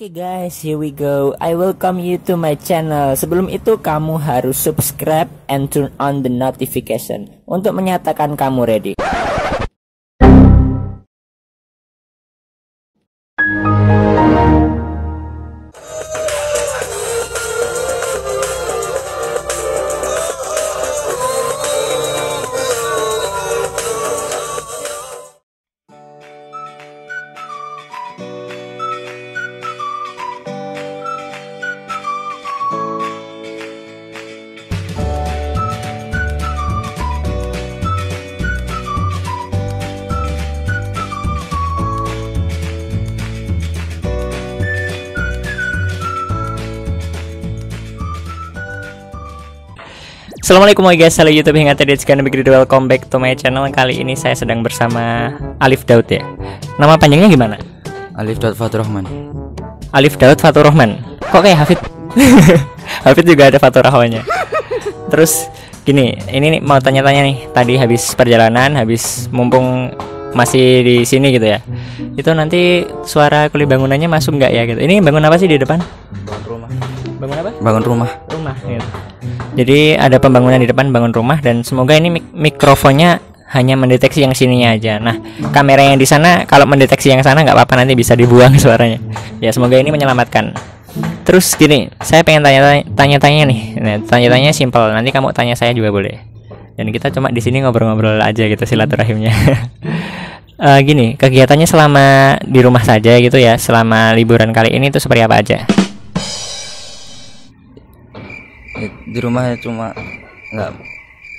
Oke okay guys, here we go. I welcome you to my channel. Sebelum itu kamu harus subscribe and turn on the notification untuk menyatakan kamu ready. Assalamualaikum warahmatullahi guys, halo YouTube hingga tadi sekian begitu welcome back to my channel. Kali ini saya sedang bersama Alif Daud ya. Nama panjangnya gimana? Alif Daud Fatur Rahman. Alif Daud Fatur Rahman. Kok kayak Hafid? Hafid juga ada Fatur Rahmannya. Terus gini, ini nih, mau tanya-tanya nih. Tadi habis perjalanan, habis mumpung masih di sini gitu ya. Itu nanti suara kulit bangunannya masuk nggak ya gitu. Ini bangun apa sih di depan? Bangun rumah. Bangun apa? Bangun rumah. Rumah gitu jadi ada pembangunan di depan bangun rumah dan semoga ini mik mikrofonnya hanya mendeteksi yang sininya aja. Nah, kamera yang di sana kalau mendeteksi yang sana nggak apa-apa nanti bisa dibuang suaranya. Ya semoga ini menyelamatkan. Terus gini, saya pengen tanya-tanya nih. Nah, tanya-tanya simpel. Nanti kamu tanya saya juga boleh. Dan kita cuma di sini ngobrol-ngobrol aja gitu silaturahimnya. uh, gini, kegiatannya selama di rumah saja gitu ya, selama liburan kali ini itu seperti apa aja? Eh, di di ya cuma enggak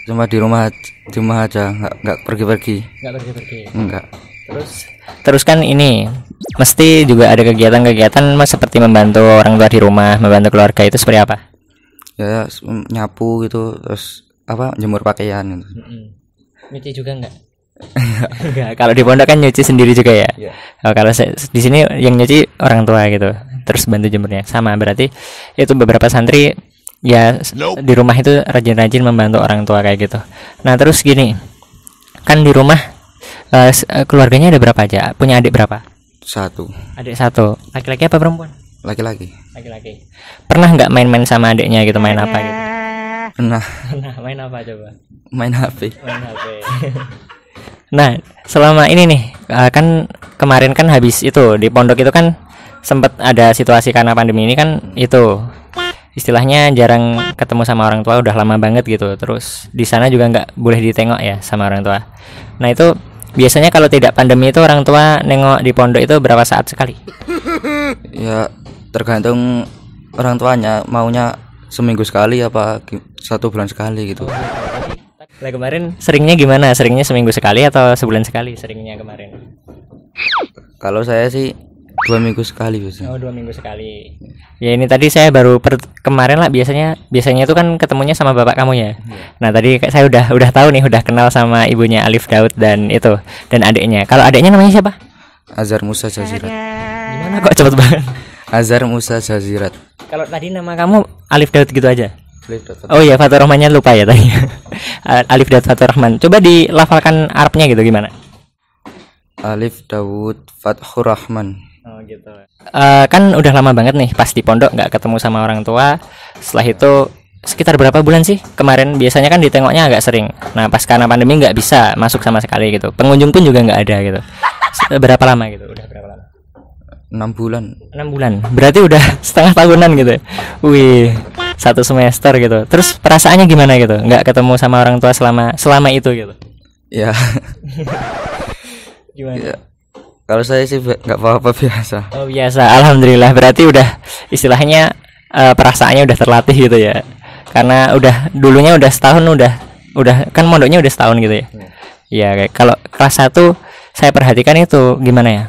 cuma di rumah di rumah aja enggak nggak pergi-pergi enggak pergi-pergi enggak terus terus kan ini mesti juga ada kegiatan-kegiatan mas seperti membantu orang tua di rumah membantu keluarga itu seperti apa ya, ya nyapu gitu terus apa jemur pakaian gitu. Mm -hmm. nyuci juga enggak enggak iya. kalau di pondok kan nyuci sendiri juga ya yeah. oh, kalau di sini yang nyuci orang tua gitu terus bantu jemurnya sama berarti itu beberapa santri ya nope. di rumah itu rajin-rajin membantu orang tua kayak gitu nah terus gini kan di rumah uh, keluarganya ada berapa aja punya adik berapa satu adik satu laki-laki apa perempuan laki-laki laki-laki pernah nggak main-main sama adiknya gitu main apa gitu pernah nah main apa coba main HP main HP nah selama ini nih eh, kan kemarin kan habis itu di pondok itu kan sempat ada situasi karena pandemi ini kan itu istilahnya jarang ketemu sama orang tua udah lama banget gitu terus di sana juga nggak boleh ditengok ya sama orang tua nah itu biasanya kalau tidak pandemi itu orang tua nengok di pondok itu berapa saat sekali ya tergantung orang tuanya maunya seminggu sekali apa satu bulan sekali gitu lah kemarin seringnya gimana? Seringnya seminggu sekali atau sebulan sekali seringnya kemarin? Kalau saya sih dua minggu sekali biasanya oh dua minggu sekali ya ini tadi saya baru per kemarin lah biasanya biasanya itu kan ketemunya sama bapak kamu ya yeah. nah tadi saya udah udah tahu nih udah kenal sama ibunya Alif Daud dan itu dan adiknya kalau adiknya namanya siapa Azhar Musa Jazirat gimana kok cepet banget Azhar Musa Jazirat kalau tadi nama kamu Alif Daud gitu aja oh iya Fatur Rahmannya lupa ya tadi Alif Daud Fatur Rahman coba dilafalkan Arabnya gitu gimana Alif Daud Fathur Rahman gitu uh, kan udah lama banget nih pas di pondok nggak ketemu sama orang tua setelah itu sekitar berapa bulan sih kemarin biasanya kan ditengoknya agak sering nah pas karena pandemi nggak bisa masuk sama sekali gitu pengunjung pun juga nggak ada gitu berapa lama gitu udah berapa lama enam bulan enam bulan berarti udah setengah tahunan gitu wih satu semester gitu terus perasaannya gimana gitu nggak ketemu sama orang tua selama selama itu gitu ya gimana ya kalau saya sih nggak apa-apa biasa. Oh biasa, alhamdulillah. Berarti udah istilahnya uh, perasaannya udah terlatih gitu ya. Karena udah dulunya udah setahun udah udah kan mondoknya udah setahun gitu ya. Iya, iya kayak kalau kelas satu saya perhatikan itu gimana ya?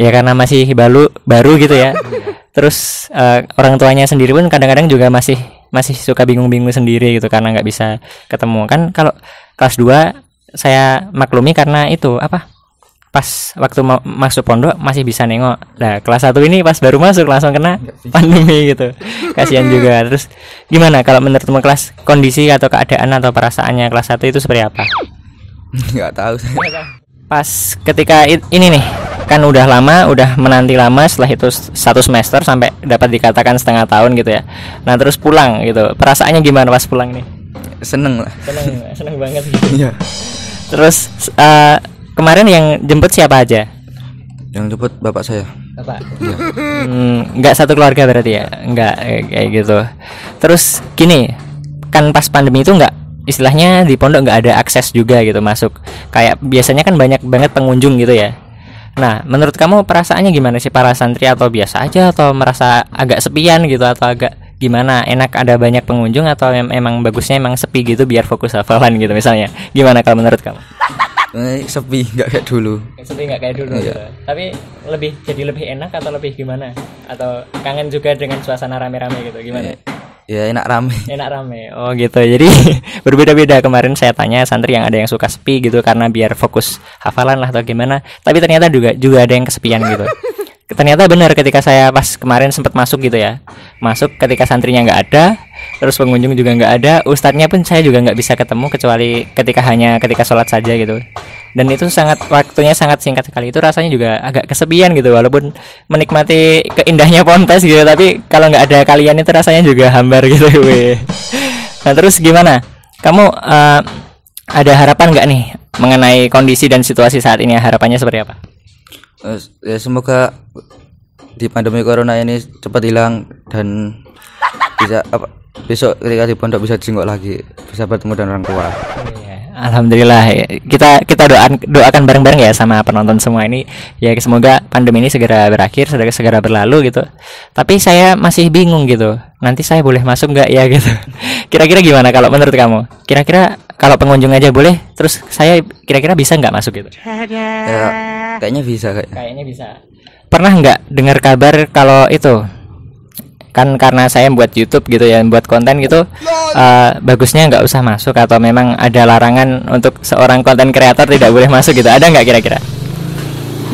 Ya karena masih baru baru gitu ya. Terus uh, orang tuanya sendiri pun kadang-kadang juga masih masih suka bingung-bingung sendiri gitu karena nggak bisa ketemu kan kalau kelas 2 saya maklumi karena itu apa pas waktu ma masuk pondok masih bisa nengok nah kelas satu ini pas baru masuk langsung kena pandemi gitu kasihan juga terus gimana kalau menurut kelas kondisi atau keadaan atau perasaannya kelas satu itu seperti apa nggak tahu pas ketika ini nih kan udah lama udah menanti lama setelah itu satu semester sampai dapat dikatakan setengah tahun gitu ya nah terus pulang gitu perasaannya gimana pas pulang nih seneng lah seneng seneng banget gitu. terus uh, kemarin yang jemput siapa aja yang jemput bapak saya bapak ya. hmm, nggak satu keluarga berarti ya nggak eh, kayak gitu terus gini kan pas pandemi itu nggak istilahnya di pondok nggak ada akses juga gitu masuk kayak biasanya kan banyak banget pengunjung gitu ya nah menurut kamu perasaannya gimana sih para santri atau biasa aja atau merasa agak sepian gitu atau agak gimana enak ada banyak pengunjung atau em emang bagusnya emang sepi gitu biar fokus hafalan gitu misalnya gimana kalau menurut kamu Eh, sepi nggak kayak dulu. Sepi nggak kayak dulu. Iya. Ya. Tapi lebih jadi lebih enak atau lebih gimana? Atau kangen juga dengan suasana rame-rame gitu gimana? Eh, ya enak rame. Enak rame. Oh gitu. Jadi berbeda-beda kemarin saya tanya santri yang ada yang suka sepi gitu karena biar fokus hafalan lah atau gimana. Tapi ternyata juga juga ada yang kesepian gitu. ternyata benar ketika saya pas kemarin sempat masuk gitu ya masuk ketika santrinya nggak ada terus pengunjung juga nggak ada ustadznya pun saya juga nggak bisa ketemu kecuali ketika hanya ketika sholat saja gitu dan itu sangat waktunya sangat singkat sekali itu rasanya juga agak kesepian gitu walaupun menikmati keindahnya pontes gitu tapi kalau nggak ada kalian itu rasanya juga hambar gitu nah terus gimana kamu uh, ada harapan nggak nih mengenai kondisi dan situasi saat ini harapannya seperti apa Eh, ya semoga di pandemi corona ini cepat hilang dan bisa apa besok ketika di pondok bisa jenguk lagi bisa bertemu dengan orang tua iya, Alhamdulillah kita kita doakan doakan bareng-bareng ya sama penonton semua ini ya semoga pandemi ini segera berakhir segera segera berlalu gitu tapi saya masih bingung gitu nanti saya boleh masuk nggak ya gitu kira-kira gimana kalau menurut kamu kira-kira kalau pengunjung aja boleh terus saya kira-kira bisa nggak masuk gitu ya, kayaknya bisa kayaknya, kayaknya bisa pernah nggak dengar kabar kalau itu kan karena saya buat YouTube gitu ya buat konten gitu uh, bagusnya nggak usah masuk atau memang ada larangan untuk seorang konten kreator tidak boleh masuk gitu ada nggak kira-kira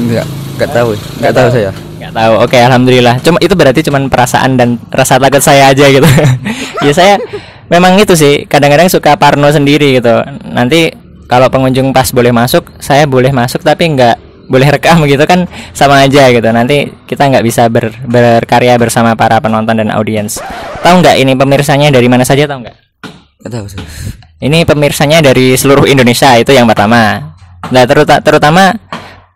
nggak nggak tahu nggak tahu saya nggak tahu oke alhamdulillah cuma itu berarti cuma perasaan dan rasa takut saya aja gitu ya saya memang itu sih kadang-kadang suka parno sendiri gitu nanti kalau pengunjung pas boleh masuk saya boleh masuk tapi nggak boleh rekam gitu kan sama aja gitu nanti kita nggak bisa ber, berkarya bersama para penonton dan audiens tahu nggak ini pemirsanya dari mana saja tahu nggak tahu ini pemirsanya dari seluruh Indonesia itu yang pertama nah terutama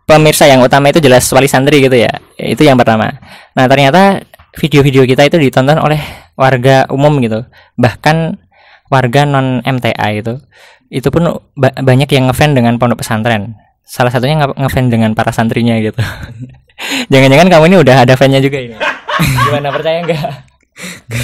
pemirsa yang utama itu jelas wali santri gitu ya itu yang pertama nah ternyata video-video kita itu ditonton oleh warga umum gitu bahkan warga non MTA itu itu pun banyak yang ngefan dengan pondok pesantren salah satunya ngefans dengan para santrinya gitu. Jangan-jangan kamu ini udah ada fansnya juga ini. Gimana percaya nggak?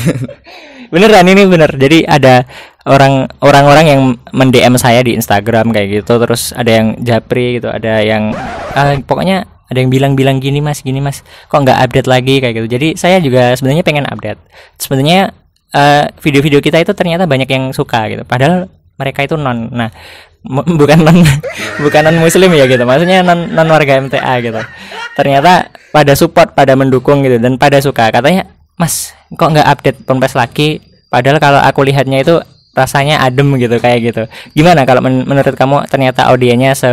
Beneran ini bener. Jadi ada orang orang-orang yang mendm saya di Instagram kayak gitu, terus ada yang japri gitu, ada yang uh, pokoknya ada yang bilang-bilang gini mas, gini mas, kok nggak update lagi kayak gitu. Jadi saya juga sebenarnya pengen update. Sebenarnya video uh, video -video kita itu ternyata banyak yang suka gitu. Padahal mereka itu non nah bukan non bukan non muslim ya gitu maksudnya non non warga MTA gitu ternyata pada support pada mendukung gitu dan pada suka katanya mas kok nggak update ponpes lagi padahal kalau aku lihatnya itu rasanya adem gitu kayak gitu gimana kalau men menurut kamu ternyata audienya se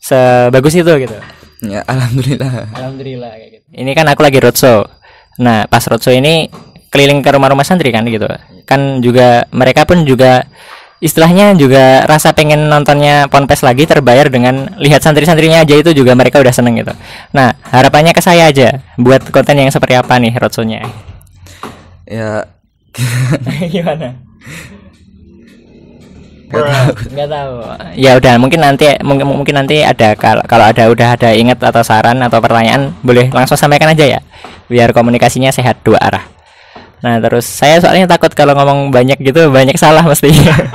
sebagus itu gitu ya alhamdulillah alhamdulillah kayak gitu ini kan aku lagi roadshow nah pas roadshow ini keliling ke rumah-rumah santri kan gitu kan juga mereka pun juga istilahnya juga rasa pengen nontonnya Ponpes lagi terbayar dengan lihat santri-santrinya aja itu juga mereka udah seneng gitu. Nah harapannya ke saya aja buat konten yang seperti apa nih Rotsonya? Ya gimana? Gak tahu. tahu. Ya udah mungkin nanti mungkin mungkin nanti ada kalau kalau ada udah ada ingat atau saran atau pertanyaan boleh langsung sampaikan aja ya biar komunikasinya sehat dua arah. Nah terus saya soalnya takut kalau ngomong banyak gitu banyak salah mestinya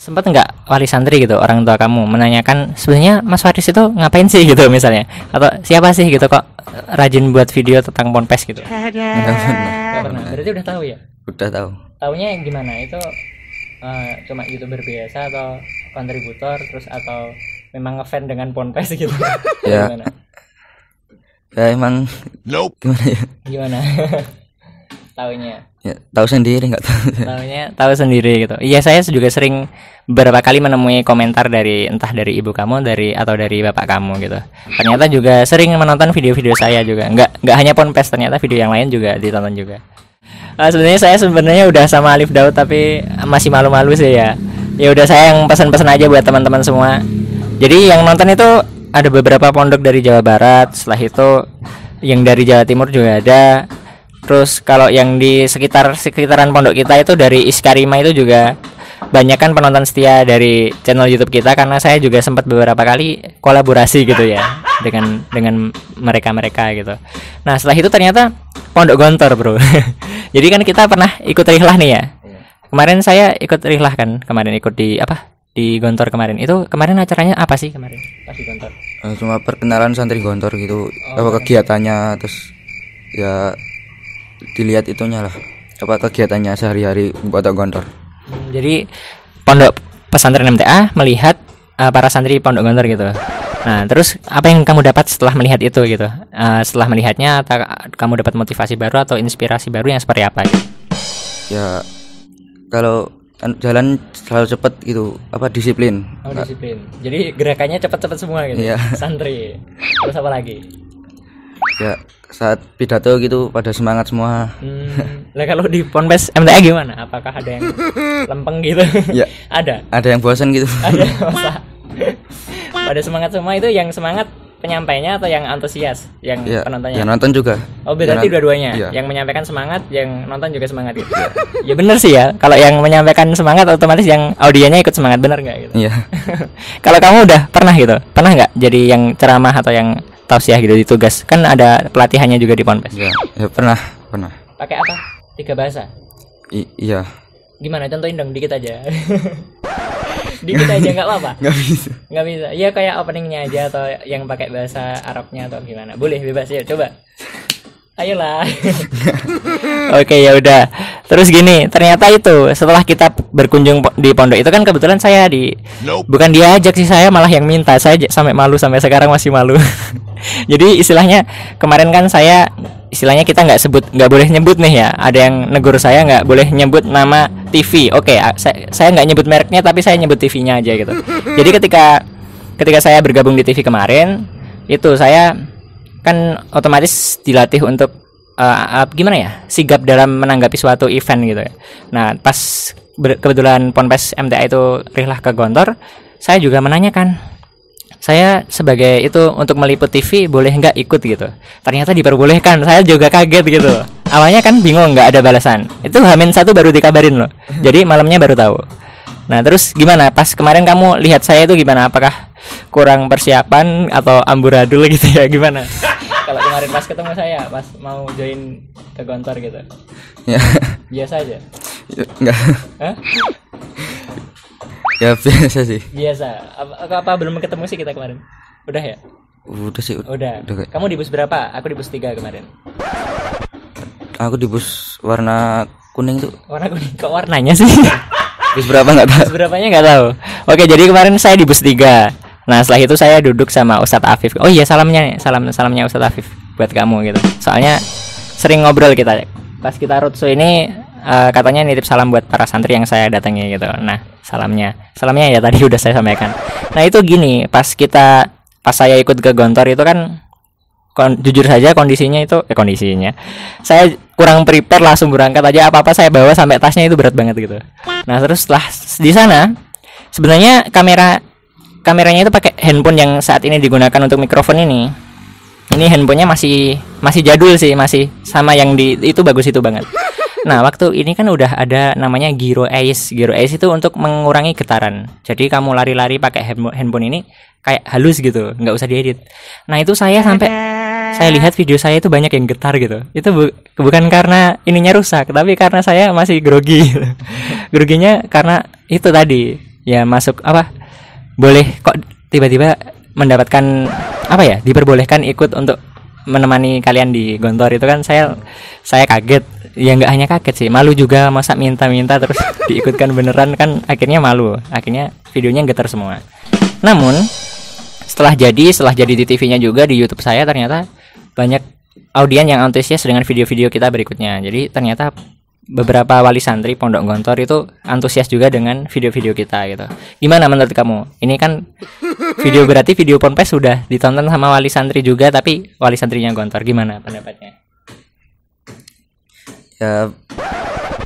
sempat nggak wali santri gitu orang tua kamu menanyakan sebenarnya Mas waris itu ngapain sih gitu misalnya atau siapa sih gitu kok rajin buat video tentang ponpes gitu? Nggak pernah. pernah. Berarti udah tahu ya? Udah tahu. Tahunya gimana itu? Uh, cuma youtuber biasa atau kontributor terus atau memang ngefan dengan ponpes gitu? ya. Gimana? Ya emang. Nope. Gimana ya? Gimana? taunya ya, tahu sendiri nggak tahu taunya tahu sendiri gitu iya saya juga sering beberapa kali menemui komentar dari entah dari ibu kamu dari atau dari bapak kamu gitu ternyata juga sering menonton video-video saya juga nggak nggak hanya ponpes ternyata video yang lain juga ditonton juga uh, sebenarnya saya sebenarnya udah sama Alif Daud tapi masih malu-malu sih ya ya udah saya yang pesan-pesan aja buat teman-teman semua jadi yang nonton itu ada beberapa pondok dari Jawa Barat setelah itu yang dari Jawa Timur juga ada terus kalau yang di sekitar sekitaran pondok kita itu dari Iskarima itu juga banyak kan penonton setia dari channel YouTube kita karena saya juga sempat beberapa kali kolaborasi gitu ya dengan dengan mereka-mereka gitu. Nah, setelah itu ternyata Pondok Gontor, Bro. Jadi kan kita pernah ikut rihlah nih ya. Iya. Kemarin saya ikut rihlah kan, kemarin ikut di apa? Di Gontor kemarin. Itu kemarin acaranya apa sih kemarin? Pas di Gontor. Eh, cuma perkenalan santri Gontor gitu. Oh, apa iya. kegiatannya terus ya dilihat itunya lah apa kegiatannya sehari-hari buat gontor jadi pondok pesantren MTA melihat uh, para santri pondok gontor gitu nah terus apa yang kamu dapat setelah melihat itu gitu uh, setelah melihatnya kamu dapat motivasi baru atau inspirasi baru yang seperti apa gitu? ya kalau jalan selalu cepat gitu apa disiplin oh, disiplin jadi gerakannya cepat-cepat semua gitu ya santri terus apa lagi ya saat pidato gitu pada semangat semua. Hmm, lah kalau di Ponpes MTA gimana? Apakah ada yang lempeng gitu? Ya. ada. Ada yang bosan gitu. Ada pada semangat semua itu yang semangat penyampainya atau yang antusias yang ya, penontonnya? Yang nonton juga. Oh, berarti dua-duanya. Ya. Yang menyampaikan semangat, yang nonton juga semangat gitu. Ya, iya. ya benar sih ya. Kalau yang menyampaikan semangat otomatis yang audionya ikut semangat bener nggak gitu? Iya. Kalau kamu udah pernah gitu? Pernah nggak jadi yang ceramah atau yang ya gitu di tugas kan ada pelatihannya juga di ponpes ya, ya pernah pernah pakai apa tiga bahasa I iya gimana contohin dong dikit aja dikit aja nggak apa-apa nggak bisa nggak bisa ya kayak openingnya aja atau yang pakai bahasa Arabnya atau gimana boleh bebas ya coba ayolah oke ya udah terus gini ternyata itu setelah kita berkunjung di pondok itu kan kebetulan saya di nope. bukan dia ajak sih saya malah yang minta saya sampai malu sampai sekarang masih malu jadi istilahnya kemarin kan saya istilahnya kita nggak sebut nggak boleh nyebut nih ya ada yang negur saya nggak boleh nyebut nama TV oke okay, saya nggak nyebut mereknya tapi saya nyebut TV-nya aja gitu jadi ketika ketika saya bergabung di TV kemarin itu saya kan otomatis dilatih untuk uh, uh, gimana ya sigap dalam menanggapi suatu event gitu ya. Nah pas kebetulan ponpes MTA itu rihlah ke Gontor, saya juga menanyakan saya sebagai itu untuk meliput TV boleh nggak ikut gitu ternyata diperbolehkan saya juga kaget gitu awalnya kan bingung nggak ada balasan itu Hamin satu baru dikabarin loh jadi malamnya baru tahu nah terus gimana pas kemarin kamu lihat saya itu gimana apakah kurang persiapan atau amburadul gitu ya gimana kalau kemarin pas ketemu saya pas mau join ke kantor gitu ya biasa aja ya, enggak Hah? ya biasa sih biasa apa, apa belum ketemu sih kita kemarin udah ya udah sih udah, udah. udah kamu di bus berapa aku di bus tiga kemarin aku di bus warna kuning tuh warna kuning kok warnanya sih bus berapa nggak tahu bus berapanya nggak tahu oke jadi kemarin saya di bus tiga Nah setelah itu saya duduk sama Ustadz Afif. Oh iya salamnya salam salamnya Ustadz Afif buat kamu gitu. Soalnya sering ngobrol kita pas kita so ini uh, katanya nitip salam buat para santri yang saya datangi gitu. Nah salamnya salamnya ya tadi udah saya sampaikan. Nah itu gini pas kita pas saya ikut ke Gontor itu kan kon, jujur saja kondisinya itu eh, kondisinya saya kurang prepare langsung berangkat aja apa apa saya bawa sampai tasnya itu berat banget gitu nah terus setelah di sana sebenarnya kamera kameranya itu pakai handphone yang saat ini digunakan untuk mikrofon ini ini handphonenya masih masih jadul sih masih sama yang di itu bagus itu banget nah waktu ini kan udah ada namanya gyro ace gyro ace itu untuk mengurangi getaran jadi kamu lari-lari pakai handphone ini kayak halus gitu nggak usah diedit nah itu saya sampai saya lihat video saya itu banyak yang getar gitu itu bu bukan karena ininya rusak tapi karena saya masih grogi groginya karena itu tadi ya masuk apa boleh kok tiba-tiba mendapatkan apa ya diperbolehkan ikut untuk menemani kalian di gontor itu kan saya saya kaget ya nggak hanya kaget sih malu juga masa minta-minta terus diikutkan beneran kan akhirnya malu akhirnya videonya geter semua namun setelah jadi setelah jadi di TV-nya juga di YouTube saya ternyata banyak audien yang antusias dengan video-video kita berikutnya jadi ternyata beberapa wali santri Pondok Gontor itu antusias juga dengan video-video kita gitu. Gimana menurut kamu? Ini kan video berarti video Ponpes sudah ditonton sama wali santri juga tapi wali santrinya Gontor. Gimana pendapatnya? Ya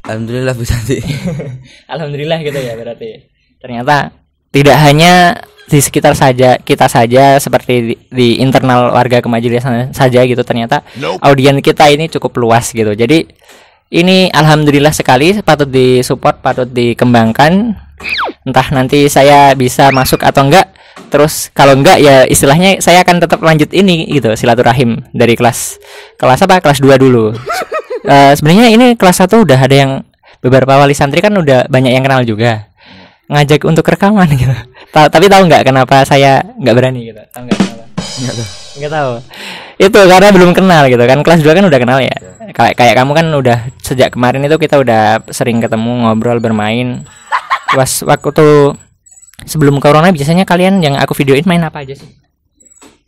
alhamdulillah Bu Santi. alhamdulillah gitu ya berarti. Ternyata tidak hanya di sekitar saja kita saja seperti di, di internal warga kemajelisan saja gitu ternyata nope. audien kita ini cukup luas gitu. Jadi ini alhamdulillah sekali patut disupport patut dikembangkan entah nanti saya bisa masuk atau enggak terus kalau enggak ya istilahnya saya akan tetap lanjut ini gitu silaturahim dari kelas kelas apa kelas 2 dulu uh, sebenarnya ini kelas 1 udah ada yang beberapa wali santri kan udah banyak yang kenal juga ngajak untuk rekaman gitu Ta tapi tahu nggak kenapa saya nggak berani gitu tahu nggak kenapa nggak tahu. itu karena belum kenal gitu kan kelas 2 kan udah kenal ya iya kayak kayak kamu kan udah sejak kemarin itu kita udah sering ketemu ngobrol bermain was waktu tuh sebelum corona biasanya kalian yang aku videoin main apa aja sih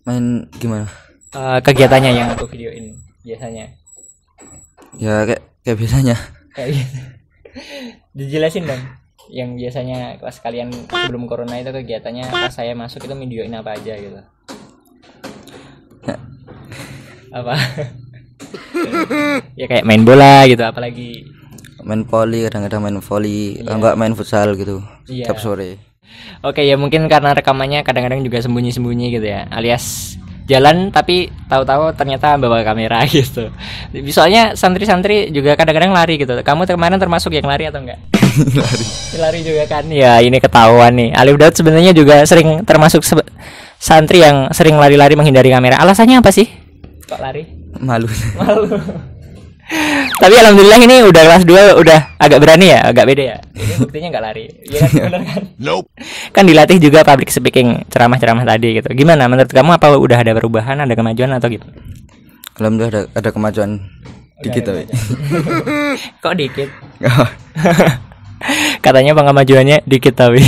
main gimana uh, kegiatannya yang aku videoin biasanya ya kayak kayak biasanya gitu. dijelasin dong yang biasanya kelas kalian sebelum corona itu kegiatannya pas saya masuk itu videoin apa aja gitu ya. apa ya kayak main bola gitu apalagi main volley kadang-kadang main volley iya. yeah. enggak main futsal gitu yeah. tiap sore oke ya mungkin karena rekamannya kadang-kadang juga sembunyi-sembunyi gitu ya alias jalan tapi tahu-tahu ternyata bawa kamera gitu. Soalnya santri-santri juga kadang-kadang lari gitu. Kamu kemarin termasuk yang lari atau enggak? lari. Ya, lari juga kan. Ya, ini ketahuan nih. Alif Daud sebenarnya juga sering termasuk santri yang sering lari-lari menghindari kamera. Alasannya apa sih? Kok lari? malu malu tapi alhamdulillah ini udah kelas 2 udah agak berani ya agak beda ya ini buktinya nggak lari ya kan dilatih juga public speaking ceramah-ceramah tadi gitu gimana menurut kamu apa udah ada perubahan ada kemajuan atau gitu alhamdulillah ada, ada kemajuan udah dikit tapi kok dikit katanya kemajuannya dikit tapi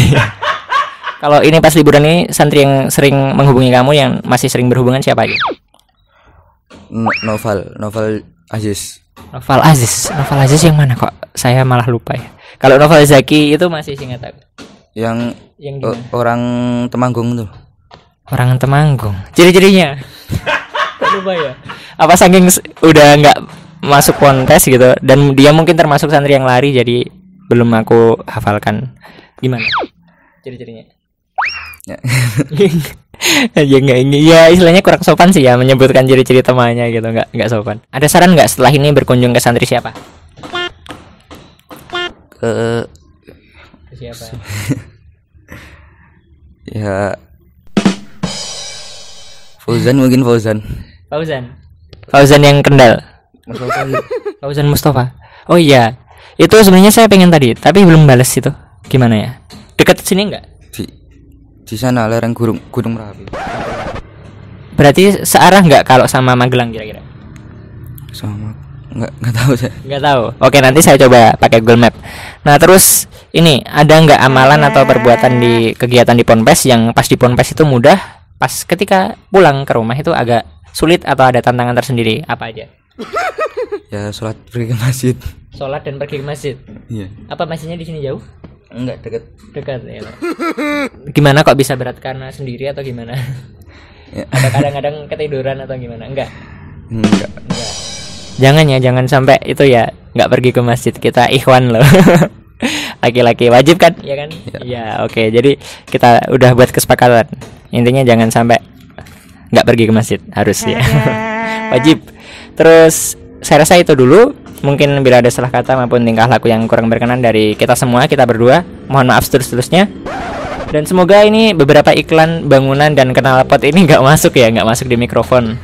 kalau ini pas liburan ini santri yang sering menghubungi kamu yang masih sering berhubungan siapa aja no novel novel Aziz novel Aziz novel Aziz yang mana kok saya malah lupa ya kalau novel Zaki itu masih ingat aku yang, yang o- orang Temanggung tuh orang Temanggung ciri-cirinya lupa ya apa saking udah nggak masuk kontes gitu dan dia mungkin termasuk santri yang lari jadi belum aku hafalkan gimana ciri-cirinya Ya. ya nggak ini ya istilahnya kurang sopan sih ya menyebutkan ciri-ciri temannya gitu nggak nggak sopan ada saran nggak setelah ini berkunjung ke santri siapa ke siapa ya Fauzan mungkin Fauzan Fauzan Fauzan yang kendal Fauzan Mustafa oh iya itu sebenarnya saya pengen tadi tapi belum balas itu gimana ya dekat sini nggak di sana lereng gunung Gunung Merapi. Berarti searah nggak kalau sama Magelang kira-kira? Sama nggak nggak tahu saya. Nggak tahu. Oke nanti saya coba pakai Google Map. Nah terus ini ada nggak amalan atau perbuatan di kegiatan di ponpes yang pas di ponpes itu mudah, pas ketika pulang ke rumah itu agak sulit atau ada tantangan tersendiri apa aja? ya sholat pergi ke masjid. Sholat dan pergi ke masjid. Iya. Apa masjidnya di sini jauh? Enggak deket. Dekat ya. gimana kok bisa berat karena sendiri atau gimana? Ya. Ada kadang-kadang ketiduran atau gimana? Enggak. Enggak. Enggak. Jangan ya, jangan sampai itu ya Enggak pergi ke masjid kita ikhwan loh. laki-laki wajib kan ya, ya kan Iya, ya oke okay. jadi kita udah buat kesepakatan intinya jangan sampai nggak pergi ke masjid harus ya wajib terus saya rasa itu dulu Mungkin bila ada salah kata maupun tingkah laku yang kurang berkenan dari kita semua, kita berdua, mohon maaf seterusnya. Dan semoga ini beberapa iklan bangunan dan knalpot ini nggak masuk ya, nggak masuk di mikrofon.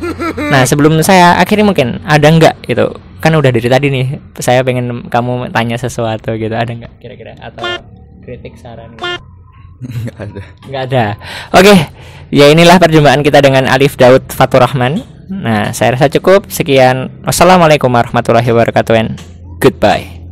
Nah sebelum saya akhiri mungkin ada nggak itu kan udah dari tadi nih saya pengen kamu tanya sesuatu gitu ada nggak kira-kira atau kritik saran gitu. Nggak ada. Nggak ada. Oke, ya inilah perjumpaan kita dengan Alif Daud Faturrahman. Nah, saya rasa cukup. Sekian. Wassalamualaikum warahmatullahi wabarakatuh and goodbye.